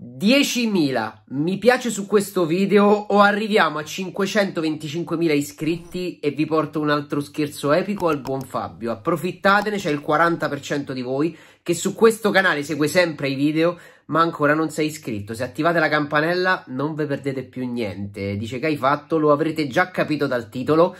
10.000 mi piace su questo video o arriviamo a 525.000 iscritti e vi porto un altro scherzo epico al buon Fabio. Approfittatene, c'è il 40% di voi che su questo canale segue sempre i video ma ancora non sei iscritto. Se attivate la campanella non vi perdete più niente. Dice che hai fatto, lo avrete già capito dal titolo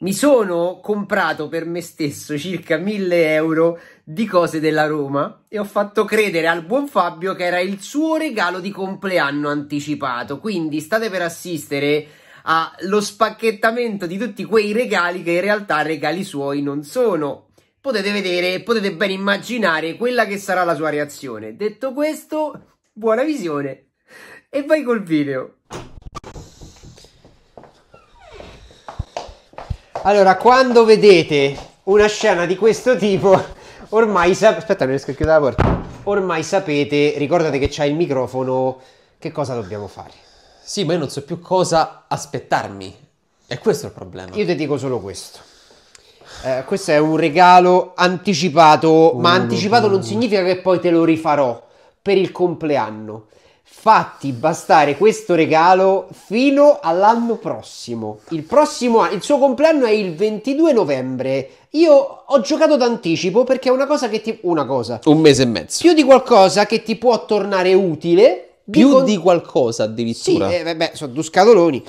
mi sono comprato per me stesso circa 1000 euro di cose della Roma e ho fatto credere al buon Fabio che era il suo regalo di compleanno anticipato. Quindi state per assistere allo spacchettamento di tutti quei regali che in realtà regali suoi non sono. Potete vedere, potete ben immaginare quella che sarà la sua reazione. Detto questo, buona visione e vai col video. Allora, quando vedete una scena di questo tipo, ormai sapete... Aspetta, non riesco a chiudere la porta. Ormai sapete, ricordate che c'è il microfono, che cosa dobbiamo fare. Sì, ma io non so più cosa aspettarmi. E questo è il problema. Io ti dico solo questo. Eh, questo è un regalo anticipato, uh, ma anticipato uh, non significa che poi te lo rifarò per il compleanno fatti bastare questo regalo fino all'anno prossimo. Il prossimo anno, il suo compleanno è il 22 novembre. Io ho giocato d'anticipo perché è una cosa che ti una cosa, un mese e mezzo. Più di qualcosa che ti può tornare utile, di più con... di qualcosa addirittura. Sì, eh, beh, sono due scatoloni.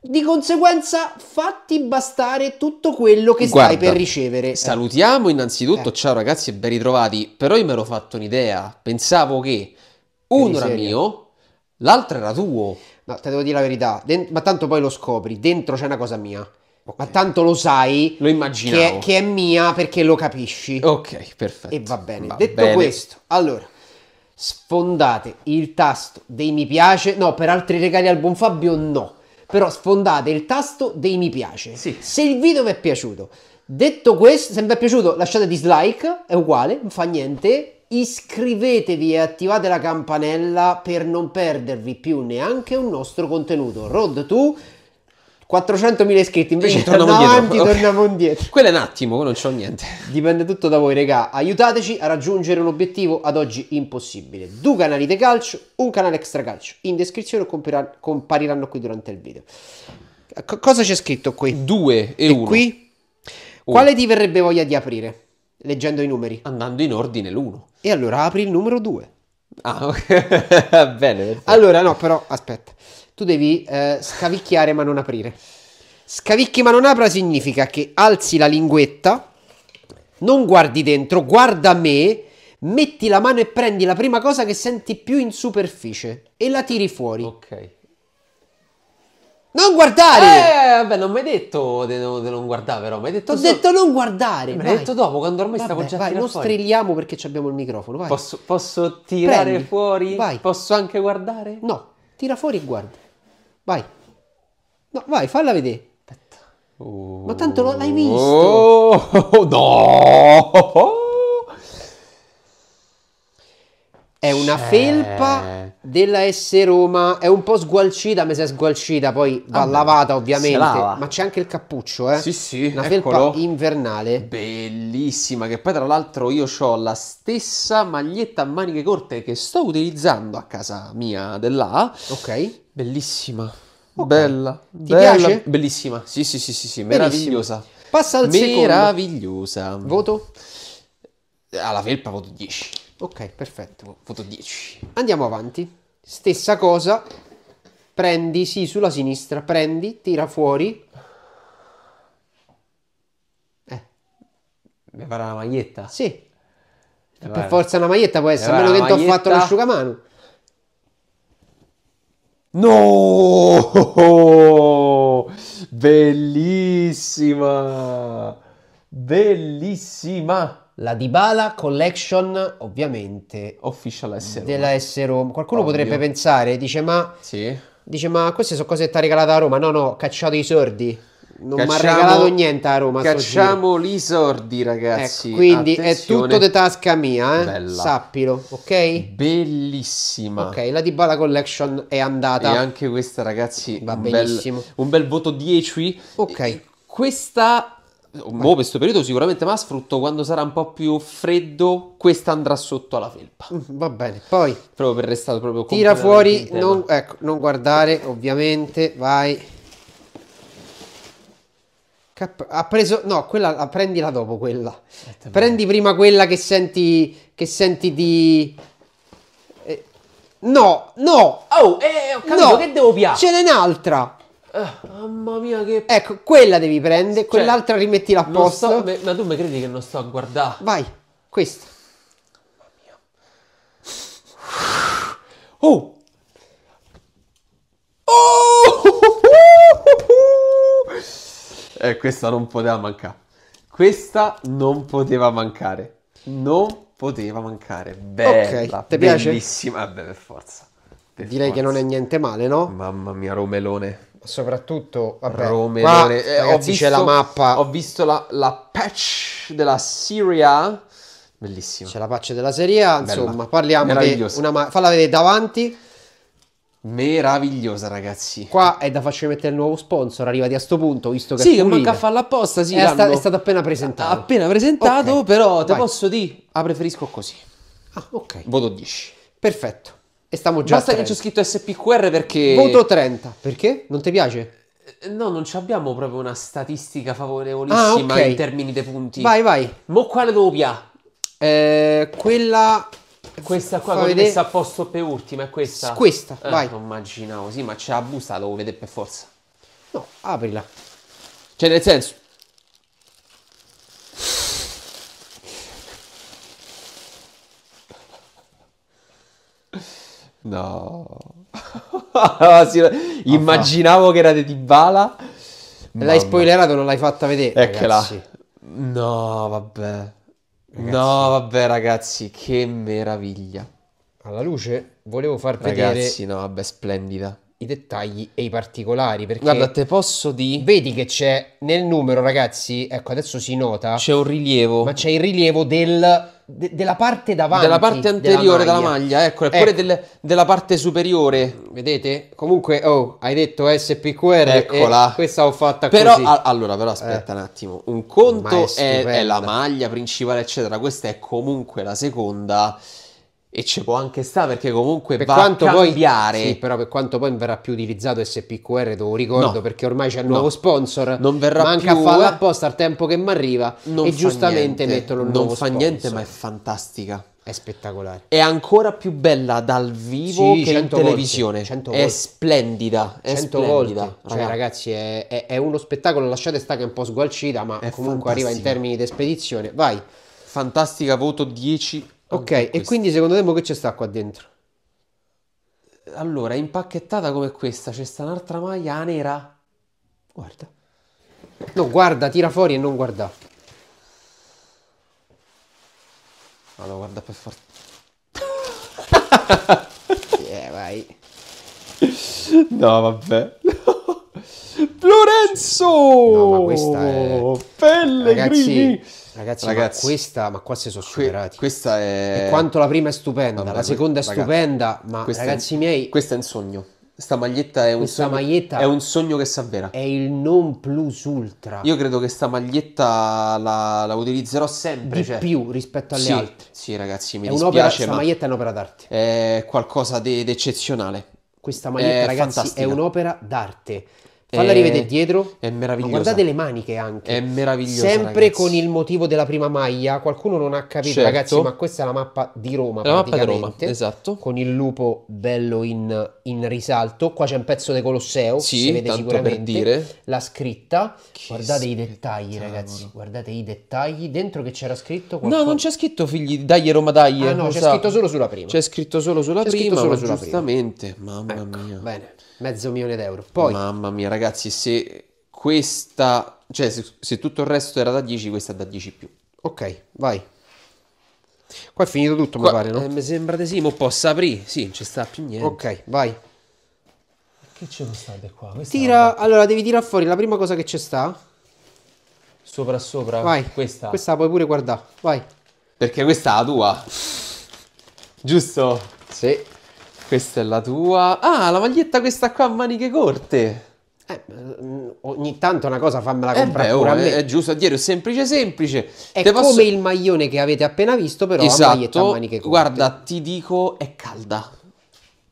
Di conseguenza, fatti bastare tutto quello che Guarda, stai per ricevere. Salutiamo innanzitutto, eh. ciao ragazzi e ben ritrovati. Però io mi ero fatto un'idea. Pensavo che uno era mio, l'altro era tuo. No, te devo dire la verità, Den- ma tanto poi lo scopri, dentro c'è una cosa mia. Okay. Ma tanto lo sai lo che, è, che è mia perché lo capisci. Ok, perfetto. E va bene. Va Detto bene. questo, allora, sfondate il tasto dei mi piace. No, per altri regali al buon Fabio no. Però sfondate il tasto dei mi piace. Sì. Se il video vi è piaciuto. Detto questo, se vi è piaciuto lasciate dislike, è uguale, non fa niente iscrivetevi e attivate la campanella per non perdervi più neanche un nostro contenuto. Road to 400.000 iscritti, invece torniamo avanti, indietro. torniamo okay. indietro. Quello è un attimo, non c'ho niente. Dipende tutto da voi, regà. Aiutateci a raggiungere un obiettivo ad oggi impossibile. Due canali di calcio, un canale extra calcio. In descrizione compar- compariranno qui durante il video. C- cosa c'è scritto qui? Due e, e uno. qui? Uno. Oh. Quale ti verrebbe voglia di aprire? leggendo i numeri. Andando in ordine l'1. E allora apri il numero 2. Ah, ok. Bene. Perfetto. Allora, no, però aspetta. Tu devi eh, scavicchiare ma non aprire. Scavicchi ma non apra significa che alzi la linguetta, non guardi dentro, guarda me, metti la mano e prendi la prima cosa che senti più in superficie e la tiri fuori. Ok. Non guardare! Eh, vabbè, non mi hai detto di non, di non guardare, però. Mi hai detto. Ho so... detto non guardare. Mi hai detto dopo, quando ormai vabbè, stavo già vai, Non strilliamo perché abbiamo il microfono. Vai. Posso, posso tirare Prendi. fuori? Vai. Posso anche guardare? No, tira fuori e guarda. Vai. No, vai, falla vedere. Aspetta. Oh. Ma tanto non l'hai visto. Oh, no! È una felpa della S Roma è un po' sgualcita, ma se è sgualcita poi va ah, lavata ovviamente, lava. ma c'è anche il cappuccio, eh? Sì, sì, una felpa invernale. Bellissima, che poi tra l'altro io ho la stessa maglietta a maniche corte che sto utilizzando a casa mia dell'A. Ok. Bellissima. Okay. Bella, Ti bella, piace? Bellissima. Sì, sì, sì, sì, sì. meravigliosa. Passa al meravigliosa. secondo. Meravigliosa. Voto? Alla felpa voto 10. Ok, perfetto, voto 10. Andiamo avanti. Stessa cosa, prendi, sì, sulla sinistra, prendi, tira fuori. Eh. Mi farà la maglietta? Sì. Mi per forza una maglietta può essere, a meno che ti ho fatto l'asciugamano. No! Bellissima! Bellissima! la Dybala Collection, ovviamente, Official S della S Roma. Qualcuno Ovvio. potrebbe pensare, dice ma, sì. dice ma queste sono cose che ti ha regalato a Roma. No, no, ho cacciato i sordi. Non mi ha regalato niente a Roma. Cacciamo gli sordi, ragazzi. Ecco, quindi Attenzione. è tutto di tasca mia, eh? Bella. Sappilo, ok? Bellissima. Ok, la Dybala Collection è andata. E anche questa, ragazzi, va un benissimo. Bel, un bel voto 10. Ok. E questa Mo questo periodo sicuramente ma sfrutto quando sarà un po' più freddo, questa andrà sotto alla felpa. Mm, va bene, poi proprio per restare proprio Tira fuori, non, ecco, non guardare, ovviamente, vai. ha preso no, quella la, prendila dopo quella. Eh, Prendi prima quella che senti che senti di eh, No, no! Oh, eh, ho capito no, che devo piacere. Ce n'è un'altra. Uh, mamma mia che... Ecco, quella devi prendere, cioè, quell'altra rimettila a posto. Sto, ma tu mi credi che non sto a guardare? Vai, questa. Mamma mia. Oh! Oh! Eh, questa non poteva mancare. Questa non poteva mancare. Non poteva mancare. Bella, okay, bellissima. Vabbè, eh, per forza. Per Direi forza. che non è niente male, no? Mamma mia, Romelone soprattutto vabbè, Rome, qua, eh, ragazzi, eh, ho visto, c'è la mappa. Ho visto la, la patch della Syria. Bellissima. C'è la patch della Serie A. Insomma, Bella. parliamo di una ma- falla vedere davanti. Meravigliosa, ragazzi. Qua è da farci mettere il nuovo sponsor. Arrivati a sto punto, visto che. Sì, che manca a farla apposta. Sì, è, sta- è, stato appena presentato. Appena presentato, okay. però te Vai. posso dire. Ah, preferisco così. Ah, ok. Voto 10. Perfetto. E stiamo già Basta che c'è scritto SPQR perché... Voto 30. Perché? Non ti piace? Eh, no, non abbiamo proprio una statistica favorevolissima ah, okay. in termini dei punti. Vai, vai. Mo quale doppia? Eh, quella... Questa qua, con messa a posto per ultima, è questa? Questa, eh, vai. Non immaginavo, sì, ma c'è la busta, la devo vedere per forza. No, aprila. Cioè, nel senso, No. sì, immaginavo che erate di bala. L'hai spoilerato, non l'hai fatta vedere. Eccola. No, vabbè. Ragazzi. No, vabbè, ragazzi, che meraviglia. Alla luce volevo far vedere. Ragazzi, no, vabbè, splendida i dettagli e i particolari. Perché Guarda, te posso dire. Vedi che c'è nel numero, ragazzi. Ecco, adesso si nota. C'è un rilievo. Ma c'è il rilievo del, de, della parte davanti. Della parte anteriore della maglia, maglia ecco, e pure ecco. del, della parte superiore. Vedete? Comunque, oh, hai detto SPQR. Eh, Eccola. questa ho fatta però, così. A, allora, però aspetta eh. un attimo. Un conto è, è, è la maglia principale, eccetera. Questa è comunque la seconda. E ci può anche stare perché comunque per va quanto a cambiare. Poi, sì, però per quanto poi non verrà più utilizzato SPQR, te lo ricordo, no. perché ormai c'è il no. nuovo sponsor. Non verrà manca più. Manca a farlo eh. apposta al tempo che mi arriva e giustamente niente. mettono il non nuovo sponsor. Non fa niente, ma è fantastica. È spettacolare. È ancora più bella dal vivo sì, che in televisione. Volte, è splendida. È 100 splendida. Volte. Cioè, ragazzi, è, è, è, uno spettacolo. Lasciate stare che è un po' sgualcita, ma è comunque fantastica. arriva in termini di spedizione. Vai. Fantastica, voto 10 Ok, e quindi secondo te che c'è sta qua dentro? Allora, impacchettata come questa, c'è sta un'altra maglia nera. Guarda. No, guarda, tira fuori e non guarda. Allora, guarda per forza. yeah, vai. No, vabbè. Lorenzo! No, ma questa è... Pellegrini! Ragazzi... Ragazzi, ma questa, ma qua si sono superati. Questa è. E quanto la prima è stupenda, no, la seconda è ragazzi, stupenda, ma ragazzi è, miei. Questo è un sogno. Questa maglietta è un questa sogno. Maglietta è un sogno che si avvera. È il non plus ultra. Io credo che questa maglietta la, la utilizzerò sempre. Di cioè. più rispetto alle sì, altre. Sì, ragazzi, mi è dispiace. Questa ma maglietta è un'opera d'arte. È qualcosa di eccezionale. Questa maglietta, è ragazzi, fantastica. è un'opera d'arte. Falla rivedere dietro. È meraviglioso. Guardate le maniche anche. È meravigliosa. Sempre ragazzi. con il motivo della prima maglia. Qualcuno non ha capito, certo. ragazzi, ma questa è la mappa di Roma. La mappa di Roma, esatto. Con il lupo bello in, in risalto. Qua c'è un pezzo di Colosseo. Sì, si vede sicuramente. Per dire. La scritta. Che Guardate i dettagli, ragazzi. Guardate i dettagli. Dentro che c'era scritto. Qualcosa... No, non c'è scritto, figli. Dagli Roma, dai. Ah, eh, no, c'è sa. scritto solo sulla prima. C'è scritto solo sulla c'è prima. Scritto solo ma sulla giustamente, prima. mamma ecco, mia. Bene, mezzo milione d'euro. Poi, mamma mia, ragazzi ragazzi, se questa, cioè se, se tutto il resto era da 10, questa è da 10 più. Ok, vai. Qua è finito tutto, Qua, mi pare, no? Eh, mi sembra di sì, ma possa aprire. Sì, non ci sta più niente. Ok, vai. Che ci state qua? Questa Tira, allora devi tirare fuori la prima cosa che ci sta. Sopra sopra? Vai. Questa. Questa puoi pure guardare, vai. Perché questa è la tua. Giusto? Sì. Questa è la tua. Ah, la maglietta questa qua a maniche corte. Eh, mm, ogni tanto una cosa fammela comprare eh beh, oh, è, è, giusto è semplice semplice. È Te come posso... il maglione che avete appena visto, però esatto. Guarda, ti dico, è calda.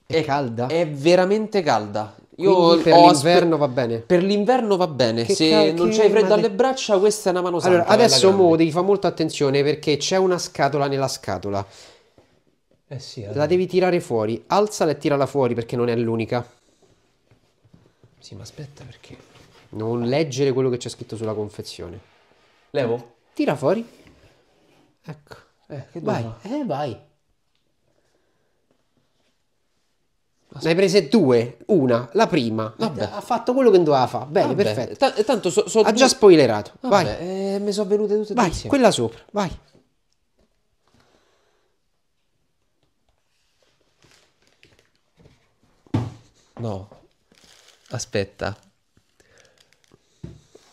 È, è calda? È veramente calda. Io per l'inverno va bene. Per l'inverno va bene. Che Se cal- non c'hai freddo alle braccia, questa è una mano santa. Allora, adesso mo devi fare molta attenzione perché c'è una scatola nella scatola. Eh sì, allora. La devi tirare fuori. Alzala e tirala fuori perché non è l'unica. Sì, ma aspetta perché... Non leggere quello che c'è scritto sulla confezione. Levo? Tira fuori. Ecco. Eh, che vai, eh, vai. Ne hai prese due, una, la prima. Vabbè. Ha fatto quello che doveva fare. Bene, Vabbè. perfetto. T- tanto so, so ha due... già spoilerato. vai. Eh, mi sono venute tutte e due. Vai, insieme. quella sopra, vai. No. Aspetta.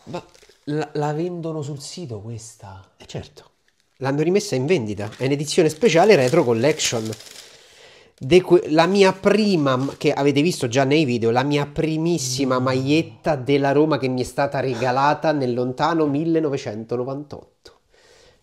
Ma la, la vendono sul sito questa? Eh certo. L'hanno rimessa in vendita. È un'edizione speciale retro collection. Que- la mia prima, che avete visto già nei video, la mia primissima maglietta della Roma che mi è stata regalata nel lontano 1998.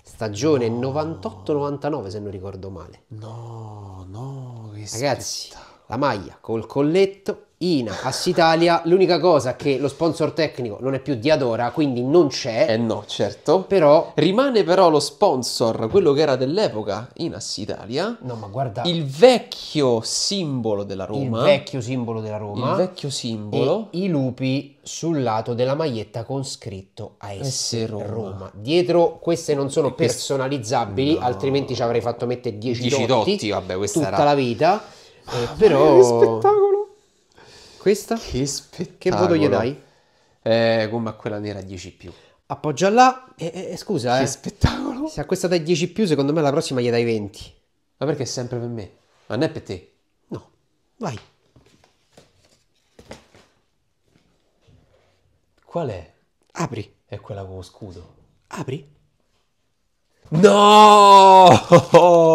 Stagione no. 98-99 se non ricordo male. No, no, che Ragazzi, spettacolo la maglia col colletto Ina, Italia. l'unica cosa che lo sponsor tecnico non è più Diadora, quindi non c'è. Eh no, certo. Però rimane però lo sponsor, quello che era dell'epoca in Ass Italia. No, ma guarda. Il vecchio simbolo della Roma. Il vecchio simbolo della Roma. Il vecchio simbolo. I lupi sul lato della maglietta con scritto AS Roma. Roma. Dietro queste non sono personalizzabili, no. altrimenti ci avrei fatto mettere 10 dotti. 10 dotti, vabbè, questa tutta era... la vita Ah, eh, però... Che spettacolo! Questa? Che eh, spettacolo! Che voto gli dai? Eh, come a quella nera 10 più. Appoggia là e, eh, e eh, scusa, Che eh. spettacolo! Se a questa dai 10 più, secondo me la prossima gli dai 20. Ma perché è sempre per me? Ma non è per te? No. Vai. Qual è? Apri. È quella con lo scudo. Apri. No!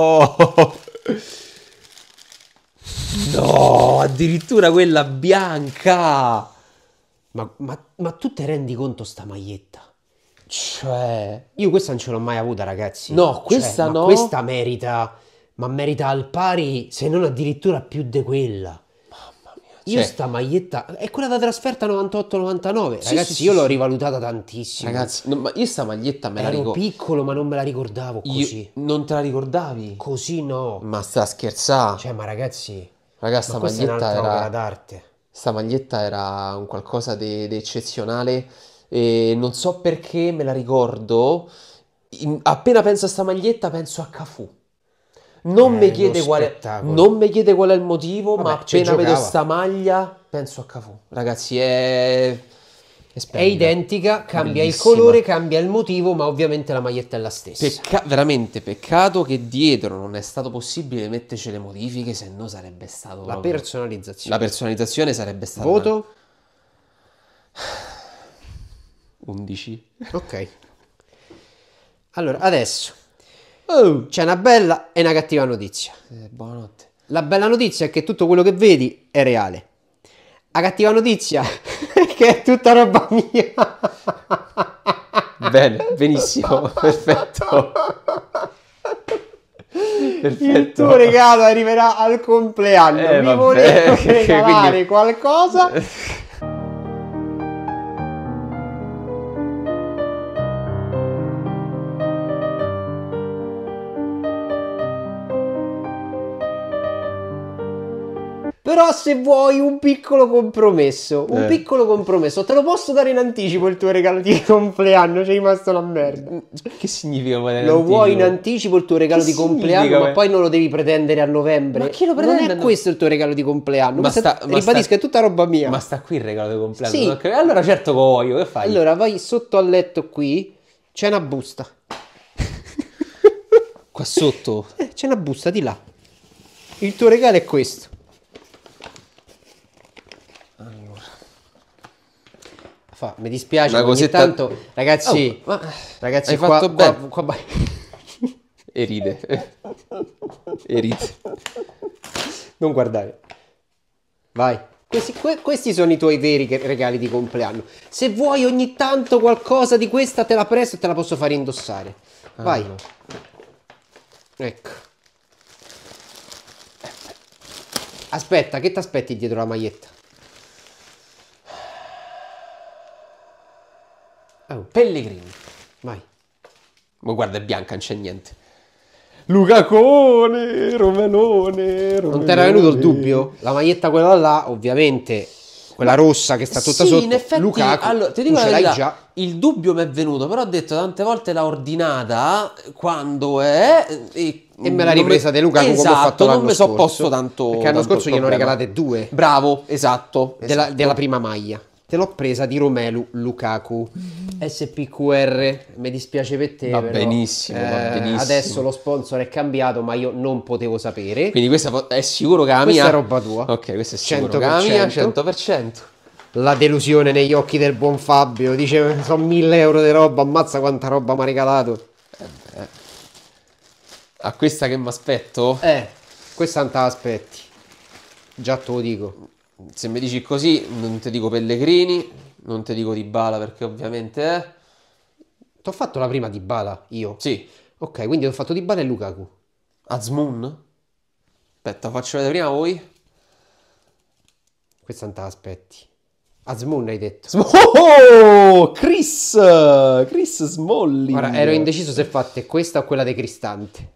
No, addirittura quella bianca. Ma, ma, ma tu te rendi conto sta maglietta? Cioè, io questa non ce l'ho mai avuta, ragazzi. No, cioè, questa cioè, no. Questa merita, ma merita al pari, se non addirittura più di quella. Io cioè, sta maglietta è quella da trasferta 98-99. Sì, Ragazzi, sì, io sì, l'ho rivalutata tantissimo. Ragazzi, no, ma io sta maglietta me Ero la ricordo. piccolo, ma non me la ricordavo così. Io, non te la ricordavi? Così no. Ma sta scherzando. Cioè, ma ragazzi, ragazzi, ma sta maglietta era opera d'arte. Sta maglietta era un qualcosa di eccezionale e non so perché me la ricordo. In, appena penso a sta maglietta penso a Cafu. Non, eh, mi quale, non, mi chiede qual è il motivo, Vabbè, ma appena vedo sta maglia penso a Cafù. Ragazzi, è... È identica, cambia Bellissima. il colore, cambia il motivo, ma ovviamente la maglietta è la stessa. Pecca- veramente peccato che dietro non è stato possibile metterci le modifiche, se no sarebbe stato... La proprio... personalizzazione. La personalizzazione sarebbe stata... Voto? Una... 11. Ok. Allora, adesso Oh, c'è una bella e una cattiva notizia. Eh, buonanotte. La bella notizia è che tutto quello che vedi è reale. La cattiva notizia è che è tutta roba mia. Bene, benissimo, perfetto. Perfetto. Il tuo regalo arriverà al compleanno. Eh, Mi volevo regalare quindi... qualcosa. Però se vuoi un piccolo compromesso, un eh. piccolo compromesso, te lo posso dare in anticipo il tuo regalo di compleanno, c'è rimasto la merda. Mm, che significa poi? Lo vuoi in anticipo il tuo regalo che di compleanno, ma poi non lo devi pretendere a novembre. Ma chi lo pretende? Non è questo il tuo regalo di compleanno. Ma, sta, ma ribadisco, sta, è tutta roba mia. Ma sta qui il regalo di compleanno. Sì. Okay. Allora certo che voglio, che fai? Allora vai sotto al letto qui, c'è una busta. Qua sotto? Eh, C'è una busta di là. Il tuo regalo è questo. Fa, mi dispiace, ma così tanto, ragazzi, oh, ragazzi, hai qua, fatto qua, bene. Qua, qua... e ride, e ride. Non guardare. Vai. Questi, que, questi, sono i tuoi veri regali di compleanno. Se vuoi ogni tanto qualcosa di questa te la presto e te la posso fare indossare. Ah, vai. Ah, no. Ecco. Aspetta, che ti aspetti dietro la maglietta? Oh, Pellegrini, vai. Ma guarda, è bianca, non c'è niente. Lucacone, Romelone, Romanone. Non ti era venuto il dubbio? La maglietta quella là, ovviamente, quella Ma rossa che sta tutta sì, sotto. in effetti, Lukaku, allora, ti dico la verità, già. il dubbio mi è venuto, però ho detto tante volte l'ha ordinata eh, quando è... Eh, e e me l'ha ripresa De Luca esatto, come ho fatto l'anno non mi sono posto tanto perché l'anno scorso gliene ho regalate due bravo esatto, esatto. Della, della, esatto. prima maglia te l'ho presa di Romelu Lukaku SPQR, mi dispiace per te. Va però, benissimo, eh, va benissimo. Adesso lo sponsor è cambiato, ma io non potevo sapere. Quindi questa è sicuro che la mia. Questa è roba tua. Ok, questa è sicuro che la mia, 100%. La delusione negli occhi del buon Fabio. Dice, sono 1000 euro di roba, ammazza quanta roba mi ha regalato. Eh, eh A questa che mi aspetto? Eh, questa non te aspetti. Già te lo dico. Se mi dici così, non ti dico Pellegrini non ti dico di bala perché ovviamente è... Eh. Ti ho fatto la prima di bala io? Sì. Ok, quindi ho fatto di bala e Lukaku. Azmoon? Aspetta, faccio vedere prima voi. Questa non te aspetti. Azmoon hai detto. Oh, Chris! Chris Smolly! Ora ero indeciso se fatte questa o quella dei Cristante.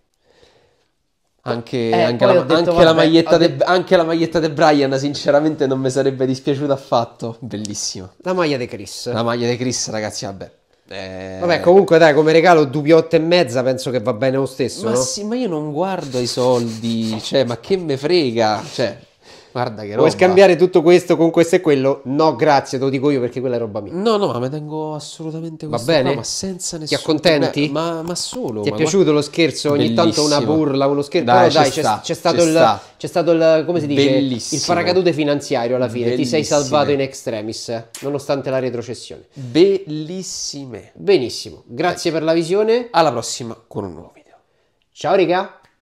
Anche, eh, anche, la, detto, anche, vabbè, la maglietta de, anche la maglietta di Brian, sinceramente, non mi sarebbe dispiaciuta affatto. Bellissima. La maglia di Chris. La maglia di Chris, ragazzi, vabbè. Eh... Vabbè, comunque, dai, come regalo dubbiotta e mezza penso che va bene lo stesso. Ma no? sì, ma io non guardo i soldi, cioè, ma che me frega, cioè. Guarda che roba. Vuoi scambiare tutto questo con questo e quello? No, grazie, te lo dico io perché quella è roba mia. No, no, ma me tengo assolutamente questo. Va bene? Qua, ma senza nessuno. Ti accontenti? Ma, ma solo. Ti è piaciuto guarda... lo scherzo? Ogni Bellissimo. tanto una burla, uno scherzo. Dai, Però dai, c'è, sta, c'è, stato c'è, il, sta. c'è, stato il. come si dice? Bellissimo. Il paracadute finanziario alla fine. Bellissime. Ti sei salvato in extremis, nonostante la retrocessione. Bellissime. Benissimo. Grazie dai. per la visione. Alla prossima con un nuovo video. Ciao, raga.